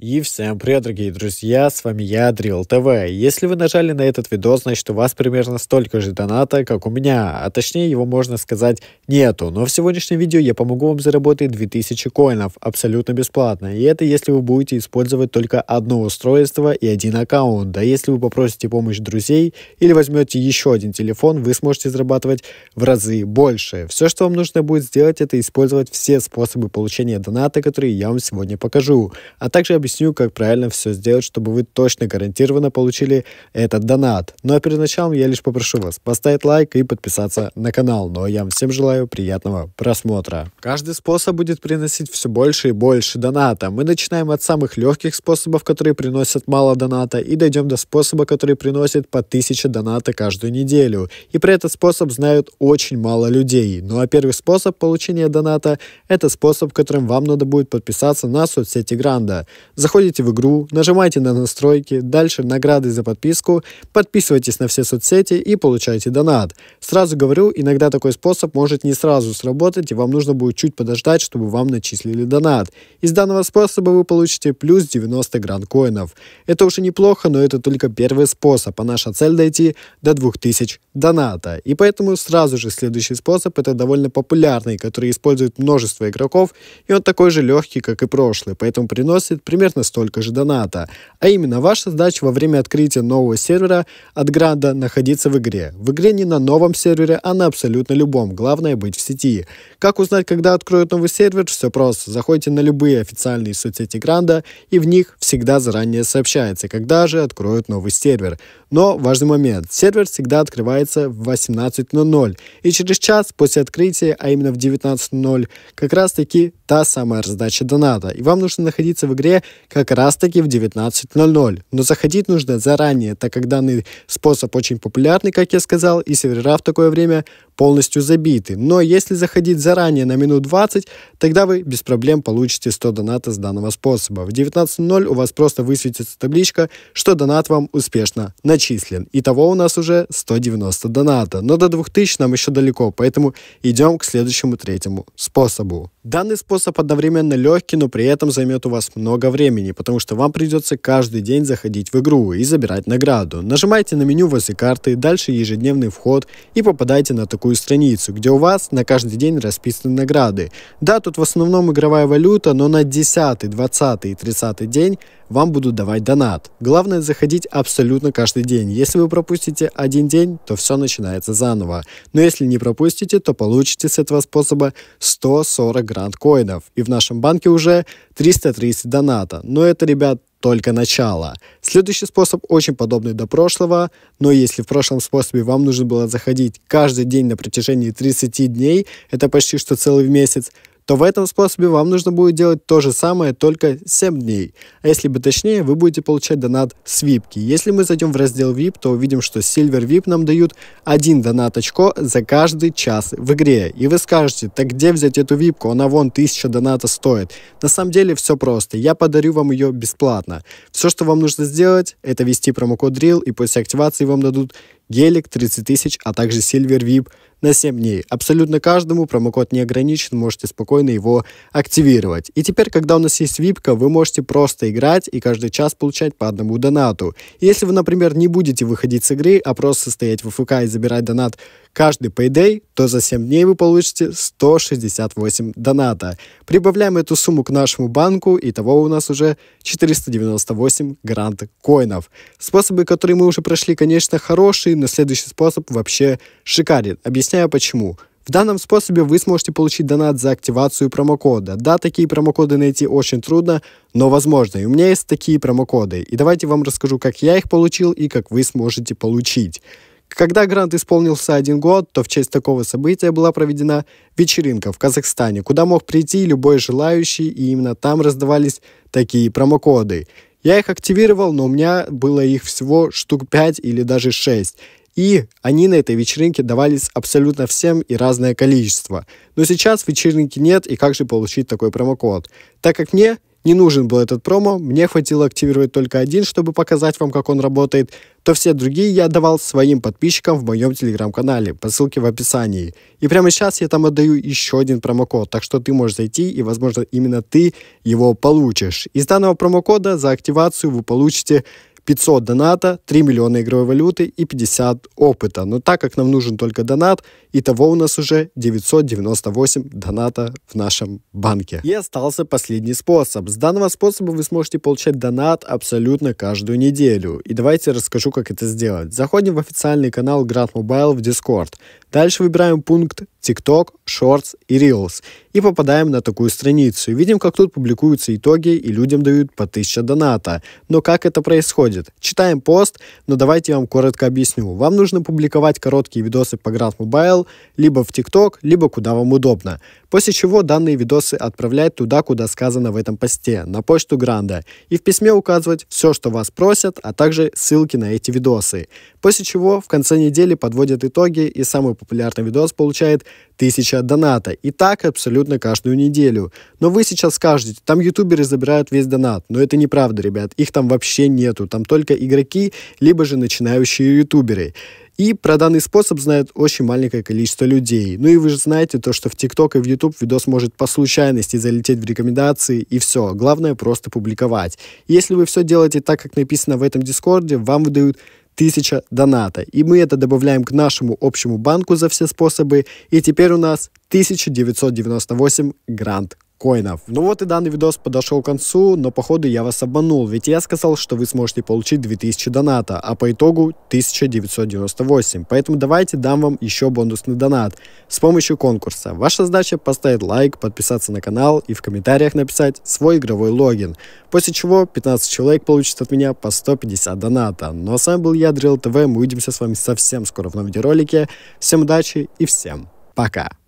И всем привет, дорогие друзья, с вами я, Дрил ТВ. Если вы нажали на этот видос, значит у вас примерно столько же доната, как у меня, а точнее его, можно сказать, нету. Но в сегодняшнем видео я помогу вам заработать 2000 коинов, абсолютно бесплатно. И это если вы будете использовать только одно устройство и один аккаунт. Да если вы попросите помощь друзей или возьмете еще один телефон, вы сможете зарабатывать в разы больше. Все, что вам нужно будет сделать, это использовать все способы получения доната, которые я вам сегодня покажу, а также объясню объясню, как правильно все сделать, чтобы вы точно гарантированно получили этот донат. Ну а перед началом я лишь попрошу вас поставить лайк и подписаться на канал. Ну а я вам всем желаю приятного просмотра. Каждый способ будет приносить все больше и больше доната. Мы начинаем от самых легких способов, которые приносят мало доната, и дойдем до способа, который приносит по 1000 доната каждую неделю. И про этот способ знают очень мало людей. Ну а первый способ получения доната – это способ, которым вам надо будет подписаться на соцсети Гранда. Заходите в игру, нажимайте на настройки, дальше награды за подписку, подписывайтесь на все соцсети и получайте донат. Сразу говорю, иногда такой способ может не сразу сработать и вам нужно будет чуть подождать, чтобы вам начислили донат. Из данного способа вы получите плюс 90 гранд-коинов. Это уже неплохо, но это только первый способ, а наша цель дойти до 2000 доната. И поэтому сразу же следующий способ это довольно популярный, который использует множество игроков и он такой же легкий, как и прошлый, поэтому приносит примерно примерно столько же доната. А именно, ваша задача во время открытия нового сервера от гранда находиться в игре. В игре не на новом сервере, а на абсолютно любом. Главное быть в сети. Как узнать, когда откроют новый сервер? Все просто. Заходите на любые официальные соцсети гранда, и в них всегда заранее сообщается, когда же откроют новый сервер. Но важный момент. Сервер всегда открывается в 18.00. И через час после открытия, а именно в 19.00, как раз таки та самая раздача доната, и вам нужно находиться в игре как раз-таки в 19.00. Но заходить нужно заранее, так как данный способ очень популярный, как я сказал, и сервера в такое время полностью забиты. Но если заходить заранее на минут 20, тогда вы без проблем получите 100 донатов с данного способа. В 19.00 у вас просто высветится табличка, что донат вам успешно начислен. Итого у нас уже 190 доната. Но до 2000 нам еще далеко, поэтому идем к следующему третьему способу. Данный способ одновременно легкий, но при этом займет у вас много времени, потому что вам придется каждый день заходить в игру и забирать награду. Нажимайте на меню возле карты, дальше ежедневный вход и попадайте на такую такую страницу, где у вас на каждый день расписаны награды. Да, тут в основном игровая валюта, но на 10, 20 и 30 день вам будут давать донат. Главное заходить абсолютно каждый день. Если вы пропустите один день, то все начинается заново. Но если не пропустите, то получите с этого способа 140 гранд-коинов. И в нашем банке уже 330 доната. Но это, ребят, только начало. Следующий способ очень подобный до прошлого, но если в прошлом способе вам нужно было заходить каждый день на протяжении 30 дней, это почти что целый месяц, то в этом способе вам нужно будет делать то же самое, только 7 дней. А если бы точнее, вы будете получать донат с випки. Если мы зайдем в раздел VIP, то увидим, что Silver VIP нам дают 1 донат очко за каждый час в игре. И вы скажете, так где взять эту випку? Она вон 1000 доната стоит. На самом деле все просто. Я подарю вам ее бесплатно. Все, что вам нужно сделать, это ввести промокод DRILL и после активации вам дадут Гелик 30 тысяч, а также Silver VIP на 7 дней. Абсолютно каждому промокод не ограничен, можете спокойно его активировать. И теперь, когда у нас есть випка, вы можете просто играть и каждый час получать по одному донату. Если вы, например, не будете выходить с игры, а просто стоять в ФК и забирать донат каждый Payday, то за 7 дней вы получите 168 доната. Прибавляем эту сумму к нашему банку, и того у нас уже 498 грант коинов. Способы, которые мы уже прошли, конечно, хорошие, но следующий способ вообще шикарен. Объясняю почему. В данном способе вы сможете получить донат за активацию промокода. Да, такие промокоды найти очень трудно, но возможно. И у меня есть такие промокоды. И давайте вам расскажу, как я их получил и как вы сможете получить. Когда грант исполнился один год, то в честь такого события была проведена вечеринка в Казахстане, куда мог прийти любой желающий, и именно там раздавались такие промокоды. Я их активировал, но у меня было их всего штук 5 или даже 6. И они на этой вечеринке давались абсолютно всем и разное количество. Но сейчас вечеринки нет, и как же получить такой промокод? Так как мне не нужен был этот промо, мне хватило активировать только один, чтобы показать вам, как он работает, то все другие я отдавал своим подписчикам в моем телеграм-канале по ссылке в описании. И прямо сейчас я там отдаю еще один промокод, так что ты можешь зайти и, возможно, именно ты его получишь. Из данного промокода за активацию вы получите 500 доната, 3 миллиона игровой валюты и 50 опыта. Но так как нам нужен только донат, и того у нас уже 998 доната в нашем банке. И остался последний способ. С данного способа вы сможете получать донат абсолютно каждую неделю. И давайте расскажу, как это сделать. Заходим в официальный канал Grand Mobile в Discord. Дальше выбираем пункт TikTok, Shorts и Reels. И попадаем на такую страницу. видим, как тут публикуются итоги, и людям дают по 1000 доната. Но как это происходит? будет. Читаем пост, но давайте я вам коротко объясню. Вам нужно публиковать короткие видосы по Grant Mobile либо в TikTok, либо куда вам удобно. После чего данные видосы отправлять туда, куда сказано в этом посте, на почту Гранда. И в письме указывать все, что вас просят, а также ссылки на эти видосы. После чего в конце недели подводят итоги и самый популярный видос получает 1000 доната. И так абсолютно каждую неделю. Но вы сейчас скажете, там ютуберы забирают весь донат. Но это неправда, ребят. Их там вообще нету. Там там только игроки, либо же начинающие ютуберы. И про данный способ знает очень маленькое количество людей. Ну и вы же знаете то, что в ТикТок и в ютуб видос может по случайности залететь в рекомендации и все. Главное просто публиковать. Если вы все делаете так, как написано в этом Дискорде, вам выдают 1000 доната. И мы это добавляем к нашему общему банку за все способы. И теперь у нас 1998 грант коинов. Ну вот и данный видос подошел к концу, но походу я вас обманул, ведь я сказал, что вы сможете получить 2000 доната, а по итогу 1998. Поэтому давайте дам вам еще бонусный донат с помощью конкурса. Ваша задача поставить лайк, подписаться на канал и в комментариях написать свой игровой логин. После чего 15 человек получат от меня по 150 доната. Ну а с вами был я, Drill ТВ, мы увидимся с вами совсем скоро в новом видеоролике. Всем удачи и всем пока!